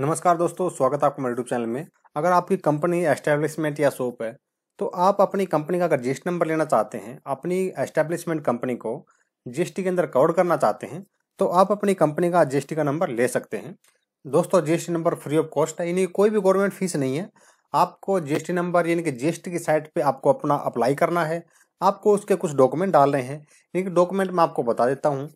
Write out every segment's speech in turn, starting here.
नमस्कार दोस्तों स्वागत है आपका मेरे यूट्यूब चैनल में अगर आपकी कंपनी एस्टेब्लिशमेंट या सोप है तो आप अपनी कंपनी का अगर जिस्ट नंबर लेना चाहते हैं अपनी एस्टेब्लिशमेंट कंपनी को जिस्ट के अंदर कवर करना चाहते हैं तो आप अपनी कंपनी का जीएसटी का नंबर ले सकते हैं दोस्तों GST number free of cost है यानी कोई भी गवर्नमेंट फीस नहीं है आपको जीएसटी नंबर यानी कि जीएसटी की साइट पर आपको अपना अप्लाई करना है आपको उसके कुछ डॉक्यूमेंट डालने हैं यानी कि डॉक्यूमेंट मैं आपको बता देता हूँ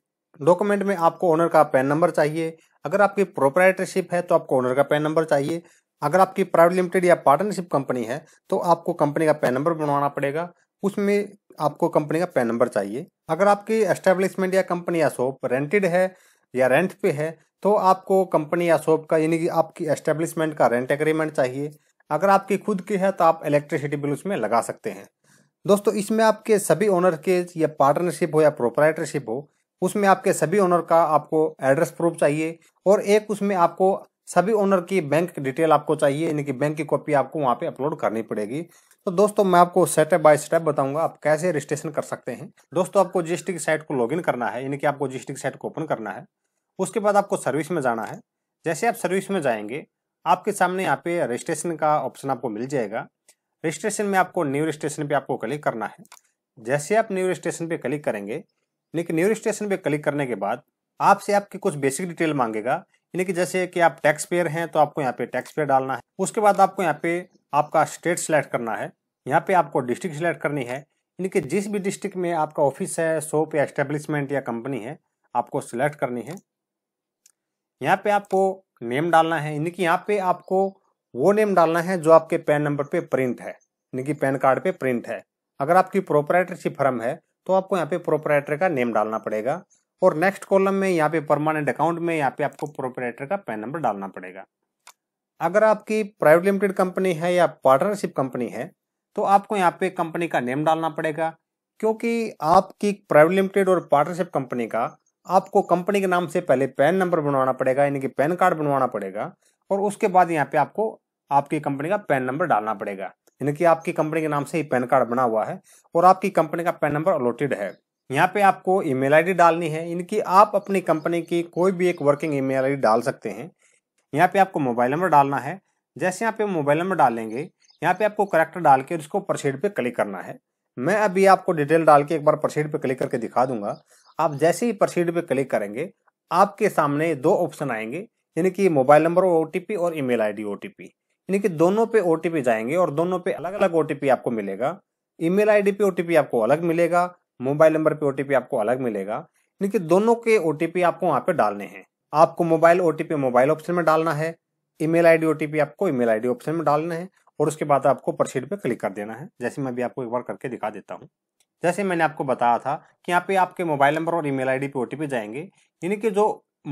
डॉक्यूमेंट में आपको ओनर का पैन नंबर चाहिए अगर आपकी प्रोपराइटरशिप है तो आपको ओनर का पैन नंबर चाहिए अगर आपकी प्राइवेट लिमिटेड या पार्टनरशिप कंपनी है तो आपको कंपनी का पैन नंबर बनवाना पड़ेगा उसमें आपको कंपनी का पैन नंबर चाहिए अगर आपकी एस्टेब्लिशमेंट या कंपनी या शॉप रेंटेड है या रेंट पे है तो आपको कंपनी या शॉप का यानी कि आपकी एस्टेब्लिशमेंट का रेंट एग्रीमेंट चाहिए अगर आपकी खुद की है तो आप इलेक्ट्रिसिटी बिल उसमें लगा सकते हैं दोस्तों इसमें आपके सभी ओनर के या पार्टनरशिप हो या प्रोपराइटरशिप हो उसमें आपके सभी ओनर का आपको एड्रेस प्रूफ चाहिए और एक उसमें आपको सभी ओनर की बैंक डिटेल आपको चाहिए यानी कि बैंक की कॉपी आपको वहाँ पे अपलोड करनी पड़ेगी तो दोस्तों मैं आपको स्टेप बाय स्टेप बताऊंगा आप कैसे रजिस्ट्रेशन कर सकते हैं दोस्तों आपको जीएसटी की साइट को लॉगिन करना है यानी कि आपको जीएसटी की साइट को ओपन करना है उसके बाद आपको सर्विस में जाना है जैसे आप सर्विस में जाएंगे आपके सामने यहाँ पे रजिस्ट्रेशन का ऑप्शन आपको मिल जाएगा रजिस्ट्रेशन में आपको न्यू रजिस्ट्रेशन पर आपको क्लिक करना है जैसे आप न्यू रजिस्ट्रेशन पर क्लिक करेंगे लेकिन न्यू रजिस्ट्रेशन पे क्लिक करने के बाद आपसे आपकी कुछ बेसिक डिटेल मांगेगा यानी कि जैसे कि आप टैक्स पेयर हैं तो आपको यहाँ पे टैक्स पेयर डालना है उसके बाद आपको यहाँ पे आपका स्टेट सेलेक्ट करना है यहाँ पे आपको डिस्ट्रिक्ट सेलेक्ट करनी है यानी कि जिस भी डिस्ट्रिक्ट में आपका ऑफिस है शॉप या एस्टेब्लिशमेंट या कंपनी है आपको सिलेक्ट करनी है यहाँ पे आपको नेम डालना है यानी कि यहाँ पे आपको वो नेम डालना है जो आपके पैन नंबर पे प्रिंट है यानी कि पैन कार्ड पे प्रिंट है अगर आपकी प्रोपराइटरशिप फर्म है तो आपको यहाँ पे प्रोपराइटर का नेम डालना पड़ेगा और नेक्स्ट कॉलम में यहाँ पे परमानेंट अकाउंट में यहाँ पे आपको प्रोपराइटर का पैन नंबर डालना पड़ेगा अगर आपकी प्राइवेट लिमिटेड कंपनी है या पार्टनरशिप कंपनी है तो आपको यहाँ पे कंपनी का नेम डालना पड़ेगा क्योंकि आपकी प्राइवेट लिमिटेड और पार्टनरशिप कंपनी का आपको कंपनी के नाम से पहले पैन नंबर बनवाना पड़ेगा यानी कि पैन कार्ड बनवाना पड़ेगा और उसके बाद यहाँ पे आपको आपकी कंपनी का पैन नंबर डालना पड़ेगा यानी कि आपकी कंपनी के नाम से ही पैन कार्ड बना हुआ है और आपकी कंपनी का पैन नंबर अलॉटेड है यहाँ पे आपको ईमेल आईडी डालनी है इनकी आप अपनी कंपनी की कोई भी एक वर्किंग ईमेल आईडी डाल सकते हैं यहाँ पे आपको मोबाइल नंबर डालना है जैसे यहाँ पे मोबाइल नंबर डालेंगे यहाँ पे आपको करेक्टर डाल के उसको प्रसिड पे क्लिक करना है मैं अभी आपको डिटेल डाल के एक बार प्रसिड पे क्लिक करके दिखा दूंगा आप जैसे ही प्रसिड पे क्लिक करेंगे आपके सामने दो ऑप्शन आएंगे यानी कि मोबाइल नंबर ओ और ईमेल आईडी ओटीपी यानी कि दोनों पे ओटीपी जाएंगे और दोनों पे अलग अलग ओटीपी आपको मिलेगा ईमेल आईडी पे ओटीपी आपको अलग मिलेगा मोबाइल नंबर पे ओटीपी आपको अलग मिलेगा यानी कि दोनों के ओटीपी आपको वहां पे डालने हैं आपको मोबाइल ओटीपी मोबाइल ऑप्शन में डालना है ईमेल आईडी ओटीपी आपको ईमेल आईडी ऑप्शन में डालना है और उसके बाद आपको परसीड पे क्लिक कर देना है जैसे मैं भी आपको एक बार करके दिखा देता हूँ जैसे मैंने आपको बताया था कि यहाँ पे आपके मोबाइल नंबर और ईमेल आईडी पे ओटीपी जाएंगे यानी कि जो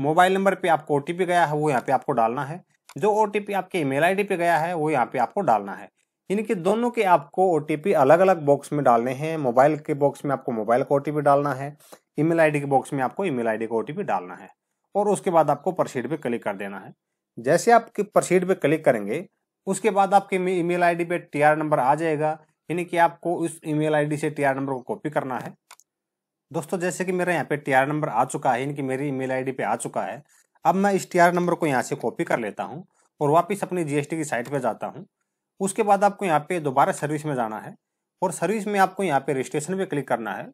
मोबाइल नंबर पे आपको ओटीपी गया है वो यहाँ पे आपको डालना है जो ओ आपके ईमेल आईडी पे गया है वो यहाँ पे आपको डालना है यानी कि दोनों के आपको ओ अलग अलग बॉक्स में डालने हैं मोबाइल के बॉक्स में आपको मोबाइल का ओ डालना है ईमेल आईडी के बॉक्स में आपको ईमेल आईडी का ओ डालना है और उसके बाद आपको परसीड पे क्लिक कर देना है जैसे आप परसीड पे क्लिक करेंगे उसके बाद आपके ईमेल आईडी पे टीआर नंबर आ जाएगा यानी कि आपको उस ईमेल आईडी से टीआर नंबर को कॉपी करना है दोस्तों जैसे कि मेरा यहाँ पे टीआर नंबर आ चुका है यानी कि मेरी ईमेल आईडी पे आ चुका है अब मैं इस टी नंबर को यहाँ से कॉपी कर लेता हूँ और वापस अपनी जीएसटी की साइट पर जाता हूँ उसके बाद आपको यहाँ पे दोबारा सर्विस में जाना है और सर्विस में आपको यहाँ पे रजिस्ट्रेशन पे क्लिक करना है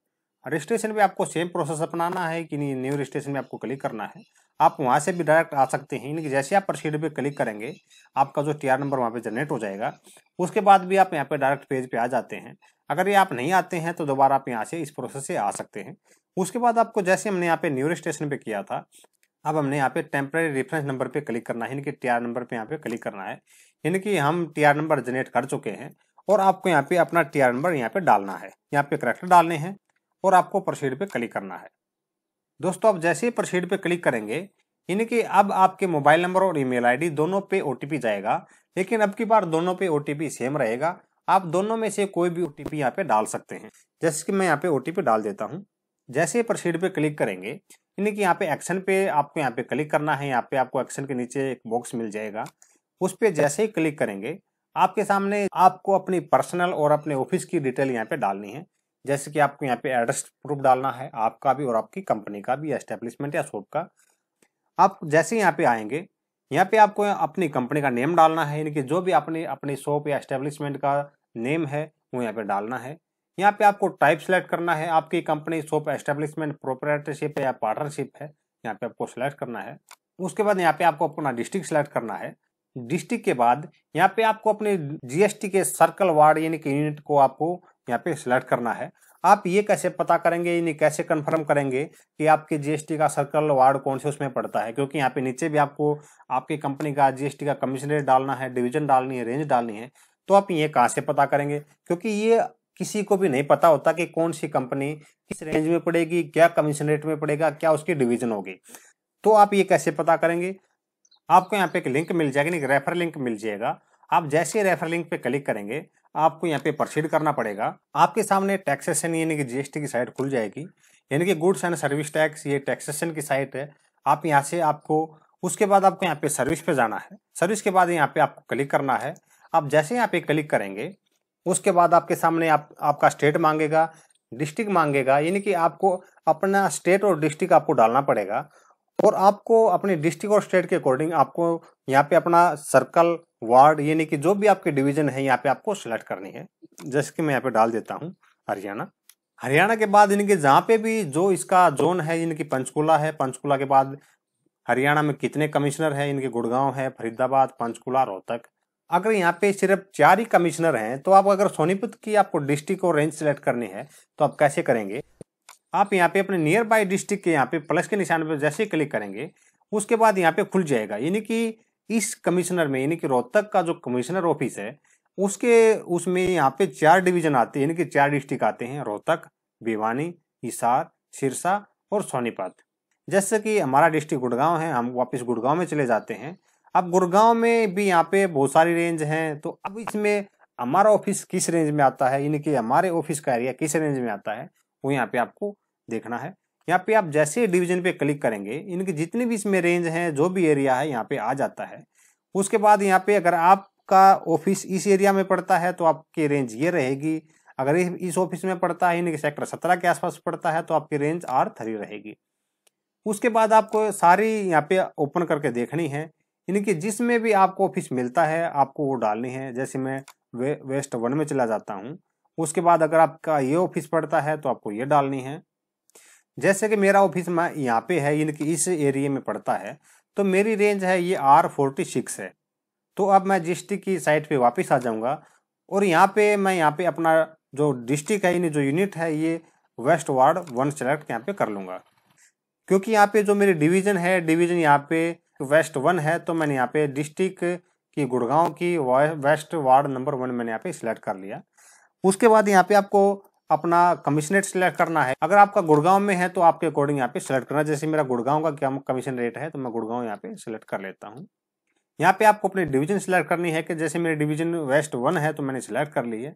रजिस्ट्रेशन पे आपको सेम प्रोसेस अपनाना है कि नहीं न्यू रजिस्ट्रेशन में आपको क्लिक करना है आप वहाँ से भी डायरेक्ट आ सकते हैं यानी कि जैसे आप प्रोसीड पे क्लिक करेंगे आपका जो आर नंबर वहाँ पर जनरेट हो जाएगा उसके बाद भी आप यहाँ पर डायरेक्ट पेज पर आ जाते हैं अगर ये आप नहीं आते हैं तो दोबारा आप यहाँ से इस प्रोसेस से आ सकते हैं उसके बाद आपको जैसे हमने यहाँ पे न्यू रजिस्ट्रेशन पे किया था अब हमने यहाँ पे टेम्प्रेरी रेफरेंस नंबर पे क्लिक करना है इनके टीआर नंबर पे यहाँ पे क्लिक करना है यानी कि हम टीआर नंबर जनरेट कर चुके हैं और आपको यहाँ पे अपना टीआर नंबर यहाँ पे डालना है यहाँ पे करेक्टर डालने हैं और आपको प्रोसीड पे क्लिक करना है दोस्तों आप जैसे ही प्रोसीड पे क्लिक करेंगे यानी कि अब आपके मोबाइल नंबर और ईमेल आईडी दोनों पे ओ जाएगा लेकिन अब की बार दोनों पे ओ सेम रहेगा आप दोनों में से कोई भी ओ यहाँ पे डाल सकते हैं जैसे कि मैं यहाँ पे ओ डाल देता हूँ जैसे ही प्रोसीड पे क्लिक करेंगे यानी कि यहाँ पे एक्शन पे आपको यहाँ पे क्लिक करना है यहाँ पे आपको एक्शन के नीचे एक बॉक्स मिल जाएगा उस पर जैसे ही क्लिक करेंगे आपके सामने आपको अपनी पर्सनल और अपने ऑफिस की डिटेल यहाँ पे डालनी है जैसे कि आपको यहाँ पे एड्रेस प्रूफ डालना है आपका भी और आपकी कंपनी का भी एस्टेब्लिशमेंट या शॉप का आप जैसे यहाँ पे आएंगे यहाँ पे आपको अपनी कंपनी का नेम डालना है यानी कि जो भी अपनी अपने शॉप या एस्टेब्लिशमेंट का नेम है वो यहाँ पे डालना है यहाँ पे आपको टाइप सेलेक्ट करना है आपकी कंपनी सोप एस्टेब्लिशमेंट प्रोपरेटरशिप है या पार्टनरशिप है यहाँ पे आपको सेलेक्ट करना है उसके बाद यहाँ पे आपको अपना डिस्ट्रिक्ट सेलेक्ट करना है डिस्ट्रिक्ट के बाद यहाँ पे आपको अपने जीएसटी के सर्कल वार्ड यानी कि यूनिट को आपको यहाँ पे सिलेक्ट करना है आप ये कैसे पता करेंगे यानी कैसे कंफर्म करेंगे कि आपके जीएसटी का सर्कल वार्ड कौन से उसमें पड़ता है क्योंकि यहाँ पे नीचे भी आपको आपकी कंपनी का जीएसटी का कमिश्नरेट डालना है डिवीजन डालनी है रेंज डालनी है तो आप ये कहाँ से पता करेंगे क्योंकि ये किसी को भी नहीं पता होता कि कौन सी कंपनी किस रेंज में पड़ेगी क्या कमीशन रेट में पड़ेगा क्या उसकी डिवीजन होगी तो आप ये कैसे पता करेंगे आपको यहाँ पे एक लिंक मिल जाएगा एक रेफर लिंक मिल जाएगा आप जैसे रेफर लिंक पे क्लिक करेंगे आपको यहाँ पे प्रोसीड करना पड़ेगा आपके सामने टैक्सेशन यानी कि जीएसटी की साइट खुल जाएगी यानी कि गुड्स एंड सर्विस टैक्स ये टैक्सेशन की साइट है आप यहाँ से आपको उसके बाद आपको यहाँ पे सर्विस पे जाना है सर्विस के बाद यहाँ पे आपको क्लिक करना है आप जैसे यहाँ पे क्लिक करेंगे उसके बाद आपके सामने आप आपका स्टेट मांगेगा डिस्ट्रिक्ट मांगेगा यानी कि आपको अपना स्टेट और डिस्ट्रिक्ट आपको डालना पड़ेगा और आपको अपने डिस्ट्रिक्ट और स्टेट के अकॉर्डिंग आपको यहाँ पे अपना सर्कल वार्ड यानी कि जो भी आपके डिवीजन है यहाँ पे आपको सेलेक्ट करनी है जैसे कि मैं यहाँ पे डाल देता हूँ हरियाणा हरियाणा के बाद इनके जहाँ पे भी जो इसका जोन है इनकी पंचकूला है पंचकूला के बाद हरियाणा में कितने कमिश्नर है इनके गुड़गांव है फरीदाबाद पंचकूला रोहतक अगर यहाँ पे सिर्फ चार ही कमिश्नर हैं तो आप अगर सोनीपत की आपको डिस्ट्रिक्ट और रेंज सेलेक्ट करनी है तो आप कैसे करेंगे आप यहाँ पे अपने नियर बाई डिस्ट्रिक्ट के यहाँ पे प्लस के निशान पर जैसे क्लिक करेंगे उसके बाद यहाँ पे खुल जाएगा यानी कि इस कमिश्नर में यानी कि रोहतक का जो कमिश्नर ऑफिस है उसके उसमें यहाँ पे चार डिवीजन आते हैं यानी कि चार डिस्ट्रिक्ट आते हैं रोहतक भिवानी हिसार सिरसा और सोनीपत जैसे कि हमारा डिस्ट्रिक्ट गुड़गांव है हम वापस गुड़गांव में चले जाते हैं अब गुड़गांव में भी यहाँ पे बहुत सारी रेंज हैं तो अब इसमें हमारा ऑफिस किस रेंज में आता है यानी कि हमारे ऑफिस का एरिया किस रेंज में आता है वो यहाँ पे आपको देखना है यहाँ पे आप जैसे डिवीजन पे क्लिक करेंगे इनकी जितनी भी इसमें रेंज है जो भी एरिया है यहाँ पे आ जाता है उसके बाद यहाँ पे अगर आपका ऑफिस इस एरिया में पड़ता है तो आपकी रेंज ये रहेगी अगर इस ऑफिस में पड़ता है इनके सेक्टर सत्रह के आसपास पड़ता है तो आपकी रेंज आर थ्री रहेगी उसके बाद आपको सारी यहाँ पे ओपन करके देखनी है यानी कि जिसमें भी आपको फिश मिलता है आपको वो डालनी है जैसे मैं वे, वेस्ट वन में चला जाता हूँ उसके बाद अगर आपका ये ऑफिस पड़ता है तो आपको ये डालनी है जैसे कि मेरा ऑफिस मैं यहाँ पे है यानी कि इस एरिए में पड़ता है तो मेरी रेंज है ये आर फोर्टी सिक्स है तो अब मैं डिस्ट्रिक्ट की साइट पे वापस आ जाऊँगा और यहाँ पे मैं यहाँ पे अपना जो डिस्ट्रिक्ट है यानी जो यूनिट है ये वेस्ट वार्ड वन सेलेक्ट यहाँ पे कर लूँगा क्योंकि यहाँ पे जो मेरी डिवीज़न है डिवीज़न यहाँ पे वेस्ट वन है तो मैंने यहाँ पे डिस्ट्रिक्ट की गुड़गांव की वेस्ट वार्ड नंबर वन मैंने यहाँ पे सिलेक्ट कर लिया उसके बाद यहाँ पे आपको अपना कमिश्नरेट सिलेक्ट करना है अगर आपका गुड़गांव में है तो आपके अकॉर्डिंग यहाँ पे सिलेक्ट करना जैसे मेरा गुड़गांव का क्या कमीशन रेट है तो मैं गुड़गांव यहाँ पे सिलेक्ट कर लेता हूँ यहाँ पे आपको अपने डिवीजन सिलेक्ट करनी है कि जैसे मेरे डिवीजन वेस्ट वन है तो मैंने सिलेक्ट कर ली है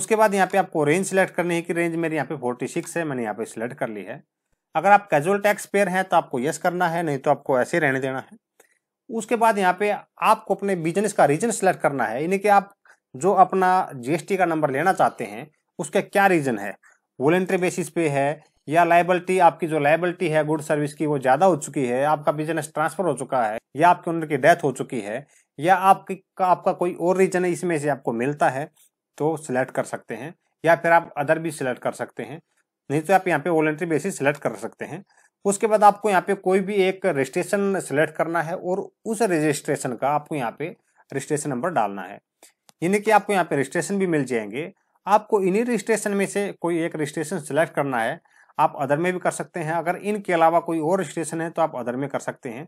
उसके बाद यहाँ पे आपको रेंज सिलेक्ट करनी है कि रेंज मेरी यहाँ पे फोर्टी सिक्स है मैंने यहाँ पे सिलेक्ट कर ली है अगर आप कैजुअल टैक्स पेयर हैं तो आपको यस करना है नहीं तो आपको ऐसे रहने देना है उसके बाद यहाँ पे आपको अपने बिजनेस का रीजन सेलेक्ट करना है यानी कि आप जो अपना जीएसटी का नंबर लेना चाहते हैं उसका क्या रीजन है वॉलेंट्री बेसिस पे है या लाइबलिटी आपकी जो लाइबलिटी है गुड सर्विस की वो ज़्यादा हो चुकी है आपका बिजनेस ट्रांसफर हो चुका है या आपके ओनर की डेथ हो चुकी है या आपकी आपका कोई और रीजन है इसमें से आपको मिलता है तो सिलेक्ट कर सकते हैं या फिर आप अदर भी सिलेक्ट कर सकते हैं नहीं तो आप यहाँ पे वॉलेंट्री बेसिस सेलेक्ट कर सकते हैं उसके बाद आपको यहाँ पे कोई भी एक रजिस्ट्रेशन सेलेक्ट करना है और उस रजिस्ट्रेशन का आपको यहाँ पे रजिस्ट्रेशन नंबर डालना है यानी कि आपको यहाँ पे रजिस्ट्रेशन भी मिल जाएंगे आपको इन्हीं रजिस्ट्रेशन में से कोई एक रजिस्ट्रेशन सेलेक्ट करना है आप अदर में भी कर सकते हैं अगर इनके अलावा कोई और रजिस्ट्रेशन है तो आप अदर में कर सकते हैं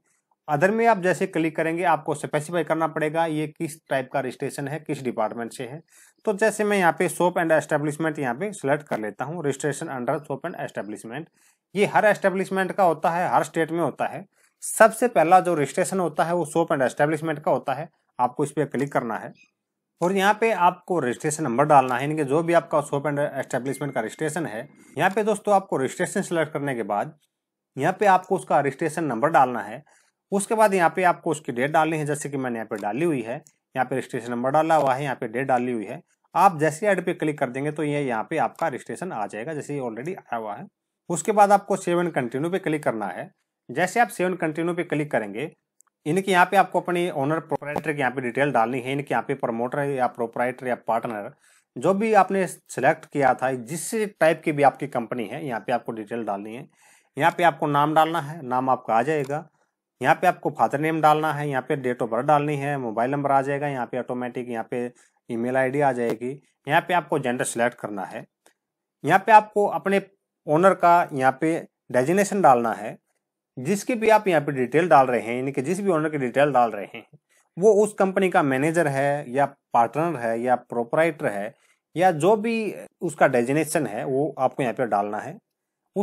अदर में आप जैसे क्लिक करेंगे आपको स्पेसिफाई करना पड़ेगा ये किस टाइप का रजिस्ट्रेशन है किस डिपार्टमेंट से है तो जैसे मैं यहाँ पे सोप एंड एस्टेब्लिशमेंट यहाँ पे सिलेक्ट कर लेता हूँ registration under shop and establishment ये हर एस्टेब्लिशमेंट का होता है हर स्टेट में होता है सबसे पहला जो रजिस्ट्रेशन होता है वो सोप एंड एस्टेब्लिशमेंट का होता है आपको इस पर क्लिक करना है और यहाँ पे आपको रजिस्ट्रेशन नंबर डालना है यानी कि जो भी आपका सोप एंड एस्टेब्लिशमेंट का रजिस्ट्रेशन है यहाँ पे दोस्तों आपको रजिस्ट्रेशन सेलेक्ट करने के बाद यहाँ पे आपको उसका रजिस्ट्रेशन नंबर डालना है उसके बाद यहाँ पे आपको उसकी डेट डालनी है जैसे कि मैंने यहाँ पे डाली हुई है यहाँ पे रजिस्ट्रेशन नंबर डाला हुआ है यहाँ पे डेट डाली हुई है आप जैसे ऐड पे क्लिक कर देंगे तो ये यह यहाँ पे आपका रजिस्ट्रेशन आ जाएगा जैसे ऑलरेडी आया हुआ है उसके बाद आपको सेवन कंटिन्यू पे क्लिक करना है जैसे आप सेवन कंटिन्यू पे क्लिक करेंगे इनके यहाँ पे आपको अपनी ओनर प्रोपराइटर की यहाँ पे डिटेल डालनी है इनके यहाँ पे प्रमोटर या प्रोपराइटर या पार्टनर जो भी आपने सेलेक्ट किया था जिस टाइप की भी आपकी कंपनी है यहाँ पे आपको डिटेल डालनी है यहाँ पे आपको नाम डालना है नाम आपका आ जाएगा यहाँ पे आपको फादर नेम डालना है यहाँ पे डेट ऑफ बर्थ डालनी है मोबाइल नंबर आ जाएगा यहाँ पे ऑटोमेटिक यहाँ पे ईमेल आईडी आ जाएगी यहाँ पे आपको जेंडर सिलेक्ट करना है यहाँ पे आपको अपने ओनर का यहाँ पे डेजिनेशन डालना है जिसकी भी आप यहाँ पे डिटेल डाल रहे हैं यानी कि जिस भी ओनर की डिटेल डाल रहे हैं वो उस कंपनी का मैनेजर है या पार्टनर है या प्रोपराइटर है या जो भी उसका डेजिनेशन है वो आपको यहाँ पे डालना है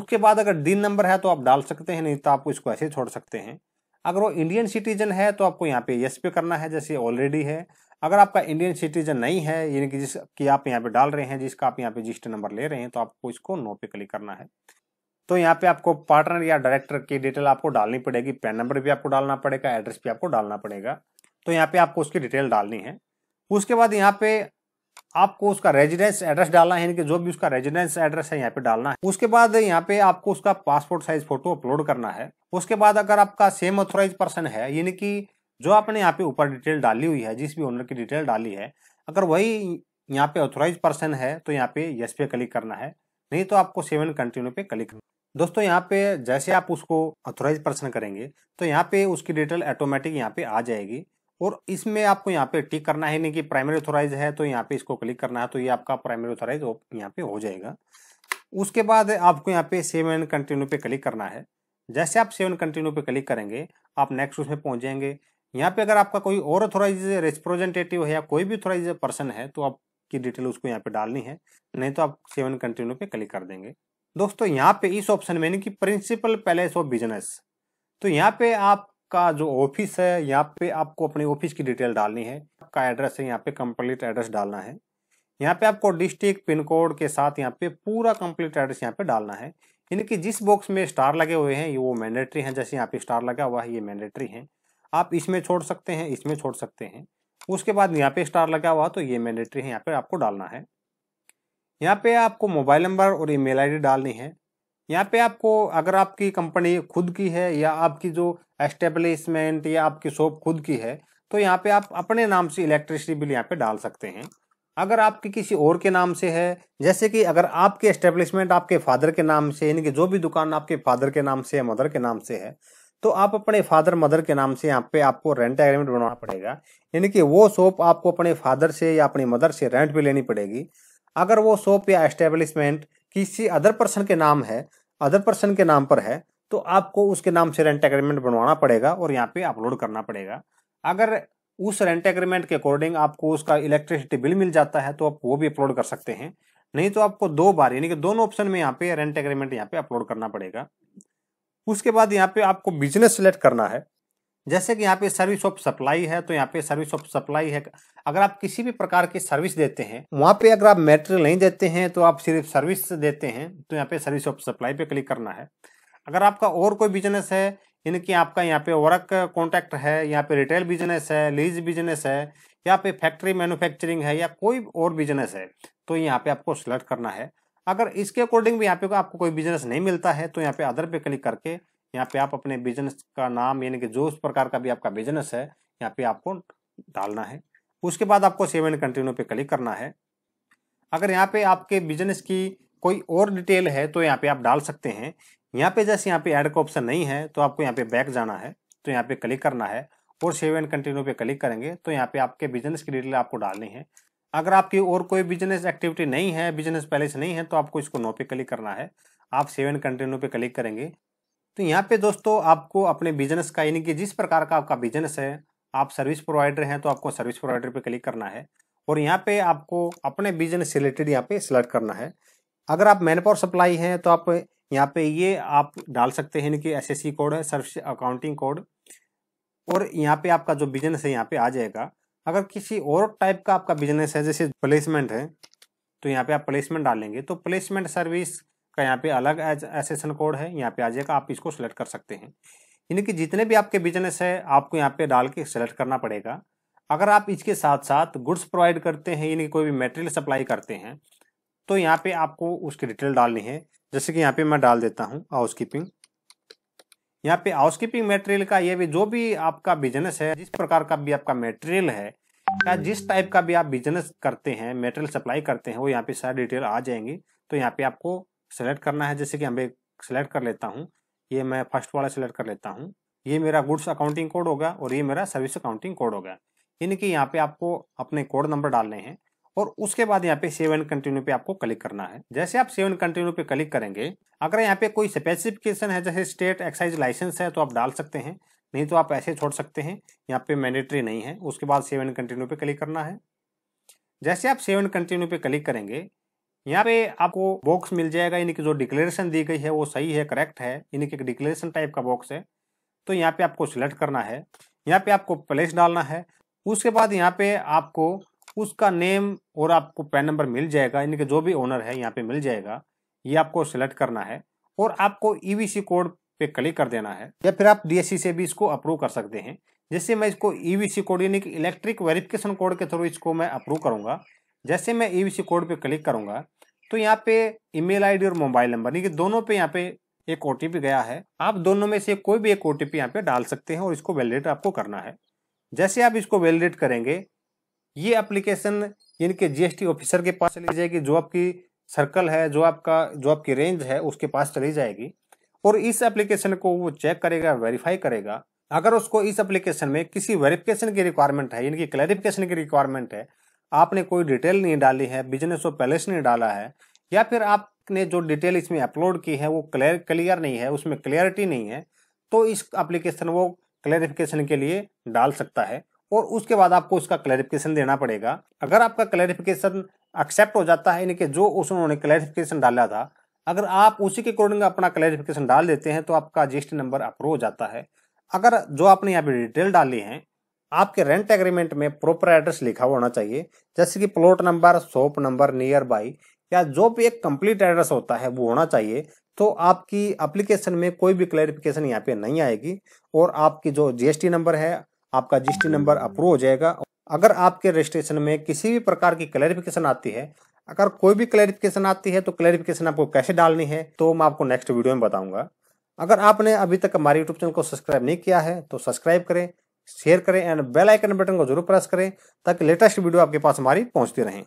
उसके बाद अगर दिन नंबर है तो आप डाल सकते हैं नहीं तो आप इसको ऐसे छोड़ सकते हैं अगर वो इंडियन सिटीजन है तो आपको यहाँ पे यस पे करना है जैसे ऑलरेडी है अगर आपका इंडियन सिटीजन नहीं है यानी कि जिसकी आप यहाँ पे डाल रहे हैं जिसका आप यहाँ पे रजिस्टर नंबर ले रहे हैं तो आपको इसको नो पे क्लिक करना है तो यहाँ पे आपको पार्टनर या डायरेक्टर की डिटेल आपको डालनी पड़ेगी पैन नंबर भी आपको डालना पड़ेगा एड्रेस भी आपको डालना पड़ेगा तो यहाँ पे आपको उसकी डिटेल डालनी है उसके बाद यहाँ पे आपको उसका रेजिडेंस एड्रेस डालना है यानी कि जो भी उसका रेजिडेंस एड्रेस है यहाँ पे डालना है उसके बाद यहाँ पे आपको उसका पासपोर्ट साइज फोटो अपलोड करना है उसके बाद अगर आपका सेम ऑथोराइज पर्सन है यानी कि जो आपने यहाँ पे ऊपर डिटेल डाली हुई है जिस भी ओनर की डिटेल डाली है अगर वही यहाँ पे ऑथोराइज पर्सन है तो यहाँ पे यस पे क्लिक करना है नहीं तो आपको सेवन कंटिन्यू पे क्लिक करना दोस्तों यहाँ पे जैसे आप उसको ऑथोराइज पर्सन करेंगे तो यहाँ पे उसकी डिटेल ऑटोमेटिक यहाँ पे आ जाएगी और इसमें आपको यहाँ पे टिक करना है नहीं कि प्राइमरी ऑथोराइज है तो यहाँ पे इसको क्लिक करना है तो ये आपका प्राइमरी ऑथोराइज यहाँ पे हो जाएगा उसके बाद आपको यहाँ पे सेव एंड कंटिन्यू पे क्लिक करना है जैसे आप सेव एंड कंटिन्यू पे क्लिक करेंगे आप नेक्स्ट उसमें पहुँच जाएंगे यहाँ पे अगर आपका कोई और ऑथोराइज रिप्रेजेंटेटिव है या कोई भी ऑथोराइज पर्सन है तो आपकी डिटेल उसको यहाँ पे डालनी है नहीं तो आप सेव एंड कंटिन्यू पे क्लिक कर देंगे दोस्तों यहाँ पे इस ऑप्शन में यानी कि प्रिंसिपल पैलेस ऑफ बिजनेस तो यहाँ पे आप का जो ऑफिस है यहाँ पे आपको अपने ऑफिस की डिटेल डालनी है आपका एड्रेस है यहाँ पे कंप्लीट एड्रेस डालना है यहाँ पे आपको डिस्ट्रिक्ट पिन कोड के साथ यहाँ पे पूरा कंप्लीट एड्रेस यहाँ पे डालना है यानी कि जिस बॉक्स में स्टार लगे हुए हैं ये वो मैंडेटरी हैं जैसे यहाँ पे स्टार लगा हुआ है ये मैंडेटरी है आप इसमें छोड़ सकते हैं इसमें छोड़ सकते हैं उसके बाद यहाँ पे स्टार लगा हुआ तो ये मैंडेटरी है यहाँ पे आपको डालना है यहाँ पे आपको मोबाइल नंबर और ईमेल आईडी डालनी है यहाँ पे आपको अगर आपकी कंपनी खुद की है या आपकी जो एस्टेब्लिशमेंट या आपकी शॉप खुद की है तो यहाँ पे आप अपने नाम से इलेक्ट्रिसिटी बिल यहाँ पे डाल सकते हैं अगर आपके किसी और के नाम से है जैसे कि अगर आपके एस्टेब्लिशमेंट आपके फादर के नाम से यानी कि जो भी दुकान आपके फादर के नाम से है मदर के नाम से है तो आप अपने फादर मदर के नाम से यहाँ पे आपको रेंट एग्रीमेंट बनाना पड़ेगा यानी कि वो शॉप आपको अपने फादर से या अपनी मदर से रेंट पे लेनी पड़ेगी अगर वो शॉप या एस्टेब्लिशमेंट किसी अदर पर्सन के नाम है अदर पर्सन के नाम पर है तो आपको उसके नाम से रेंट एग्रीमेंट बनवाना पड़ेगा और यहाँ पे अपलोड करना पड़ेगा अगर उस रेंट एग्रीमेंट के अकॉर्डिंग आपको उसका इलेक्ट्रिसिटी बिल मिल जाता है तो आप वो भी अपलोड कर सकते हैं नहीं तो आपको दो बार यानी कि दोनों ऑप्शन में यहाँ पे रेंट एग्रीमेंट यहाँ पे अपलोड करना पड़ेगा उसके बाद यहाँ पे आपको बिजनेस सेलेक्ट करना है जैसे कि यहाँ पे सर्विस ऑफ सप्लाई है तो यहाँ पे सर्विस ऑफ सप्लाई है अगर आप किसी भी प्रकार की सर्विस देते हैं वहाँ पे अगर आप मेटेरियल नहीं देते हैं तो आप सिर्फ सर्विस देते हैं तो यहाँ पे सर्विस ऑफ सप्लाई पे क्लिक करना है अगर आपका और कोई बिजनेस है यानी कि आपका यहाँ पे वर्क कॉन्ट्रैक्ट है यहाँ पे रिटेल बिजनेस है लीज बिजनेस है या पे फैक्ट्री मैन्युफैक्चरिंग है या कोई और बिजनेस है तो यहाँ पे आपको सिलेक्ट करना है अगर इसके अकॉर्डिंग भी यहाँ पे आपको कोई बिजनेस नहीं मिलता है तो यहाँ पे अदर पे क्लिक करके यहाँ पे आप अपने बिजनेस का नाम यानी कि जो उस प्रकार का भी आपका बिजनेस है यहाँ पे आपको डालना है उसके बाद आपको सेव एंड कंटिन्यू पे क्लिक करना है अगर यहाँ पे आपके बिजनेस की कोई और डिटेल है तो यहाँ पे आप डाल सकते हैं यहाँ पे जैसे यहाँ पे ऐड का ऑप्शन नहीं है तो आपको यहाँ पे बैक जाना है तो यहाँ पे क्लिक करना है और सेव एंड कंटिन्यू पे क्लिक करेंगे तो यहाँ पे आपके बिजनेस की डिटेल आपको डालनी है अगर आपकी और कोई बिजनेस एक्टिविटी नहीं है बिजनेस पहले से नहीं है तो आपको इसको नो पे क्लिक करना है आप सेव एंड कंटिन्यू पे क्लिक करेंगे तो यहाँ पे दोस्तों आपको अपने बिजनेस का यानी कि जिस प्रकार का आपका बिजनेस है आप सर्विस प्रोवाइडर हैं तो आपको सर्विस प्रोवाइडर पे क्लिक करना है और यहाँ पे आपको अपने बिजनेस रिलेटेड यहाँ पे सिलेक्ट करना है अगर आप मैन पावर सप्लाई हैं तो आप यहाँ पे ये आप डाल सकते हैं यानी कि एस कोड है सर्विस अकाउंटिंग कोड और यहाँ पे आपका जो बिजनेस है यहाँ पे आ जाएगा अगर किसी और टाइप का आपका बिजनेस है जैसे प्लेसमेंट है तो यहाँ पे आप प्लेसमेंट डालेंगे तो प्लेसमेंट सर्विस का यहाँ पे अलग एसेसन कोड है यहाँ पे आ जाएगा आप इसको सिलेक्ट कर सकते हैं यानी कि जितने भी आपके बिजनेस है आपको यहाँ पे डाल के सिलेक्ट करना पड़ेगा अगर आप इसके साथ साथ गुड्स प्रोवाइड करते हैं यानी कोई भी मटेरियल सप्लाई करते हैं तो यहाँ पे आपको उसकी डिटेल डालनी है जैसे कि यहाँ पे मैं डाल देता हूँ हाउस कीपिंग यहाँ पे हाउस कीपिंग मेटेरियल का ये भी जो भी आपका बिजनेस है जिस प्रकार का भी आपका मेटेरियल है या जिस टाइप का भी आप बिजनेस करते हैं मेटेरियल सप्लाई करते हैं वो यहाँ पे सारी डिटेल आ जाएंगी तो यहाँ पे आपको सेलेक्ट करना है जैसे कि हमें सेलेक्ट कर लेता हूँ ये मैं फर्स्ट वाला सेलेक्ट कर लेता हूँ ये मेरा गुड्स अकाउंटिंग कोड होगा और ये मेरा सर्विस अकाउंटिंग कोड होगा यानी कि यहाँ पे आपको अपने कोड नंबर डालने हैं और उसके बाद यहाँ पे सेव एंड कंटिन्यू पे आपको क्लिक करना है जैसे आप सेव एंड कंटिन्यू पे क्लिक करेंगे अगर यहाँ पे कोई स्पेसिफिकेशन है जैसे स्टेट एक्साइज लाइसेंस है तो आप डाल सकते हैं नहीं तो आप ऐसे छोड़ सकते हैं यहाँ पे मैंडेटरी नहीं है उसके बाद सेव एंड कंटिन्यू पे क्लिक करना है जैसे आप सेव एंड कंटिन्यू पे क्लिक करेंगे यहाँ पे आपको बॉक्स मिल जाएगा यानी कि जो डिक्लेरेशन दी गई है वो सही है करेक्ट है यानी कि डिक्लेरेशन टाइप का बॉक्स है तो यहाँ पे आपको सिलेक्ट करना है यहाँ पे आपको प्लेस डालना है उसके बाद यहाँ पे आपको उसका नेम और आपको पैन नंबर मिल जाएगा यानी कि जो भी ओनर है यहाँ पे मिल जाएगा ये आपको सिलेक्ट करना है और आपको ईवीसी e कोड पे क्लिक कर देना है या फिर आप डीएससी से भी इसको अप्रूव कर सकते हैं जैसे मैं इसको ईवीसी e कोड यानी कि इलेक्ट्रिक वेरिफिकेशन कोड के थ्रू इसको मैं अप्रूव करूंगा जैसे मैं ए कोड पे क्लिक करूंगा तो यहाँ पे ईमेल आईडी और मोबाइल नंबर यानी कि दोनों पे यहाँ पे एक ओ गया है आप दोनों में से कोई भी एक ओ टी यहाँ पे डाल सकते हैं और इसको वैलिडेट आपको करना है जैसे आप इसको वैलिडेट करेंगे ये अप्लीकेशन यानी कि जीएसटी ऑफिसर के पास चली जाएगी जो आपकी सर्कल है जो आपका जो आपकी रेंज है उसके पास चली जाएगी और इस एप्लीकेशन को वो चेक करेगा वेरीफाई करेगा अगर उसको इस एप्लीकेशन में किसी वेरिफिकेशन की रिक्वायरमेंट है यानी कि क्लैरिफिकेशन की रिक्वायरमेंट है आपने कोई डिटेल नहीं डाली है बिजनेस ऑफ पैलेस नहीं डाला है या फिर आपने जो डिटेल इसमें अपलोड की है वो क्लियर क्लियर नहीं है उसमें क्लियरिटी नहीं है तो इस एप्लीकेशन वो क्लैरिफिकेशन के लिए डाल सकता है और उसके बाद आपको उसका क्लैरिफिकेशन देना पड़ेगा अगर आपका क्लैरिफिकेशन एक्सेप्ट हो जाता है यानी कि जो उस उन्होंने क्लैरिफिकेशन डाला था अगर आप उसी के अकॉर्डिंग अपना क्लैरिफिकेशन डाल देते हैं तो आपका जी नंबर अप्रूव हो जाता है अगर जो आपने यहाँ पे डिटेल डाली है आपके रेंट एग्रीमेंट में प्रॉपर एड्रेस लिखा हुआ होना चाहिए जैसे कि plot number shop number nearby या जो भी एक कंप्लीट एड्रेस होता है वो होना चाहिए तो आपकी एप्लीकेशन में कोई भी क्लैरिफिकेशन यहाँ पे नहीं आएगी और आपकी जो जीएसटी नंबर है आपका जीएसटी नंबर अप्रूव हो जाएगा अगर आपके रजिस्ट्रेशन में किसी भी प्रकार की क्लैरिफिकेशन आती है अगर कोई भी क्लैरिफिकेशन आती है तो क्लैरिफिकेशन आपको कैसे डालनी है तो मैं आपको नेक्स्ट वीडियो में बताऊंगा अगर आपने अभी तक हमारे यूट्यूब चैनल को सब्सक्राइब नहीं किया है तो सब्सक्राइब करें शेयर करें एंड बेल आइकन बटन को जरूर प्रेस करें ताकि लेटेस्ट वीडियो आपके पास हमारी पहुंचती रहें